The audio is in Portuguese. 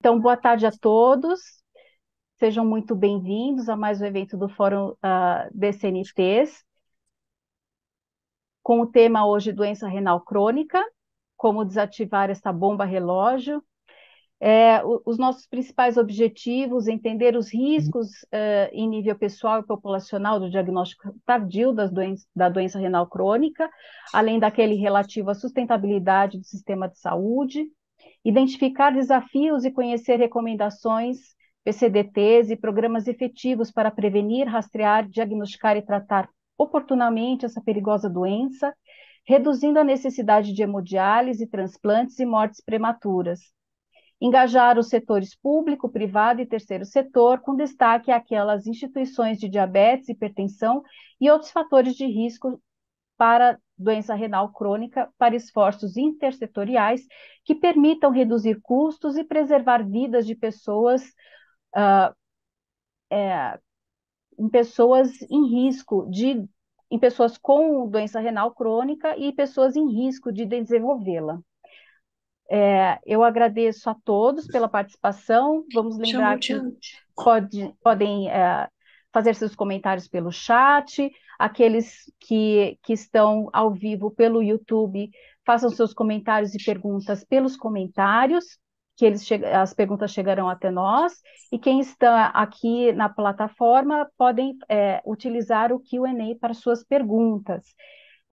Então, boa tarde a todos. Sejam muito bem-vindos a mais um evento do Fórum uh, ah, DCNTs, com o tema hoje doença renal crônica, como desativar essa bomba relógio. É, os nossos principais objetivos, entender os riscos uh, em nível pessoal e populacional do diagnóstico tardio doen da doença renal crônica, além daquele relativo à sustentabilidade do sistema de saúde, identificar desafios e conhecer recomendações, PCDTs e programas efetivos para prevenir, rastrear, diagnosticar e tratar oportunamente essa perigosa doença, reduzindo a necessidade de hemodiálise, transplantes e mortes prematuras. Engajar os setores público, privado e terceiro setor, com destaque àquelas instituições de diabetes, hipertensão e outros fatores de risco para doença renal crônica para esforços intersetoriais que permitam reduzir custos e preservar vidas de pessoas uh, é, em pessoas em risco de em pessoas com doença renal crônica e pessoas em risco de desenvolvê-la. É, eu agradeço a todos pela participação. Vamos lembrar que pode, podem é, fazer seus comentários pelo chat, aqueles que, que estão ao vivo pelo YouTube, façam seus comentários e perguntas pelos comentários, que eles as perguntas chegarão até nós, e quem está aqui na plataforma podem é, utilizar o Q&A para suas perguntas.